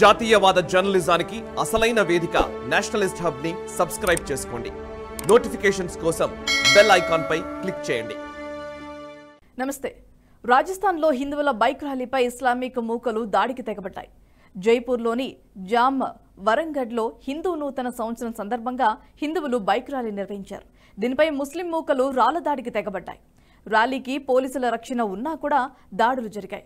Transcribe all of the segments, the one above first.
జాతీయవాద జర్నలిజానికి అసలైన వేదిక నేషనలిస్ట్ హబ్ ని సబ్స్క్రైబ్ చేసుకోండి నోటిఫికేషన్స్ కోసం బెల్ ఐకాన్ పై క్లిక్ చేయండి నమస్తే రాజస్థాన్లో హిందువుల బైక్ ర్యాలీపై ఇస్లామిక్ మూకలు దాడికి తెగబడ్డాయి జైపూర్లోని జామ్ వరంగఢ్లో హిందూ నూతన సంవత్సరం సందర్భంగా హిందువులు బైక్ ర్యాలీ నిర్వహించారు దీనిపై ముస్లిం మూకలు రాళ్ల దాడికి తెగబడ్డాయి ర్యాలీకి పోలీసుల రక్షణ ఉన్నా కూడా దాడులు జరిగాయి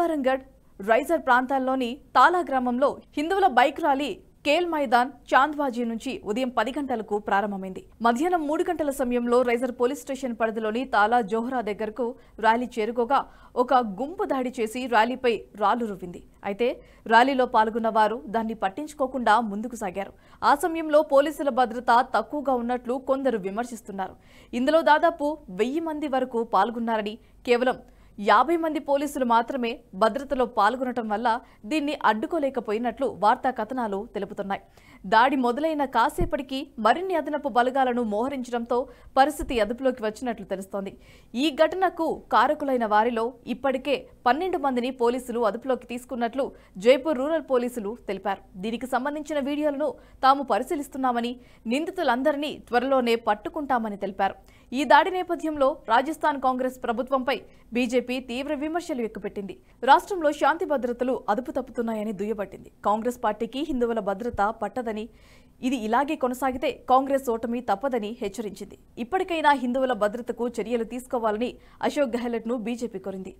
వరంగఢ్ రైజర్ ప్రాంతాల్లోని తాలా గ్రామంలో హిందువుల బైక్ ర్యాలీ కేల్ మైదాన్ చాంద్వాజీ నుంచి ఉదయం పది గంటలకు ప్రారంభమైంది మధ్యాహ్నం మూడు గంటల సమయంలో రైజర్ పోలీస్ స్టేషన్ పరిధిలోని తాలా జోహ్రా దగ్గరకు ర్యాలీ చేరుకోగా ఒక గుంపు దాడి చేసి ర్యాలీపై రాళ్లు రువ్వింది అయితే ర్యాలీలో పాల్గొన్న వారు దాన్ని పట్టించుకోకుండా ముందుకు సాగారు ఆ సమయంలో పోలీసుల భద్రత తక్కువగా ఉన్నట్లు కొందరు విమర్శిస్తున్నారు ఇందులో దాదాపు వెయ్యి మంది వరకు పాల్గొన్నారని కేవలం యాభై మంది పోలీసులు మాత్రమే భద్రతలో పాల్గొనటం వల్ల దీన్ని అడ్డుకోలేకపోయినట్లు వార్తా కథనాలు తెలుపుతున్నాయి దాడి మొదలైన కాసేపటికి మరిన్ని అదనపు బలగాలను మోహరించడంతో పరిస్థితి అదుపులోకి వచ్చినట్లు తెలుస్తోంది ఈ ఘటనకు కారకులైన వారిలో ఇప్పటికే పన్నెండు మందిని పోలీసులు అదుపులోకి తీసుకున్నట్లు జైపూర్ రూరల్ పోలీసులు తెలిపారు దీనికి సంబంధించిన వీడియోలను తాము పరిశీలిస్తున్నామని నిందితులందరినీ త్వరలోనే పట్టుకుంటామని తెలిపారు ఈ దాడి నేపథ్యంలో రాజస్థాన్ కాంగ్రెస్ ప్రభుత్వంపై బీజేపీ తీవ్ర విమర్శలు ఎక్కుపెట్టింది రాష్ట్రంలో శాంతి భద్రతలు అదుపు తప్పుతున్నాయని దుయ్యబట్టింది కాంగ్రెస్ పార్టీకి హిందువుల భద్రత పట్టదని ఇది ఇలాగే కొనసాగితే కాంగ్రెస్ ఓటమి తప్పదని హెచ్చరించింది ఇప్పటికైనా హిందువుల భద్రతకు చర్యలు తీసుకోవాలని అశోక్ గెహ్లట్ ను బీజేపీ కోరింది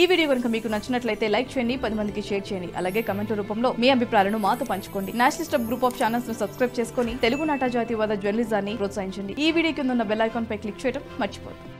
ఈ వీడియో కనుక మీకు నచ్చినట్లయితే లైక్ చేయండి పది మందికి షేర్ చేయండి అలాగే కమెంట్ రూపంలో మీ అభిప్రాయాలను మాతో పంచుకోండి నేషనలిస్ట్ గ్రూప్ ఆఫ్ ఛానల్స్ ను సబ్స్క్రైబ్ చేసుకుని తెలుగు నాటా జాతీయవాద జర్నలిజాన్ని ప్రోత్సహించండి ఈ వీడియో కింద ఉన్న బెల్ ఐకాన్ పై క్లిక్ చేయడం మర్చిపోతుంది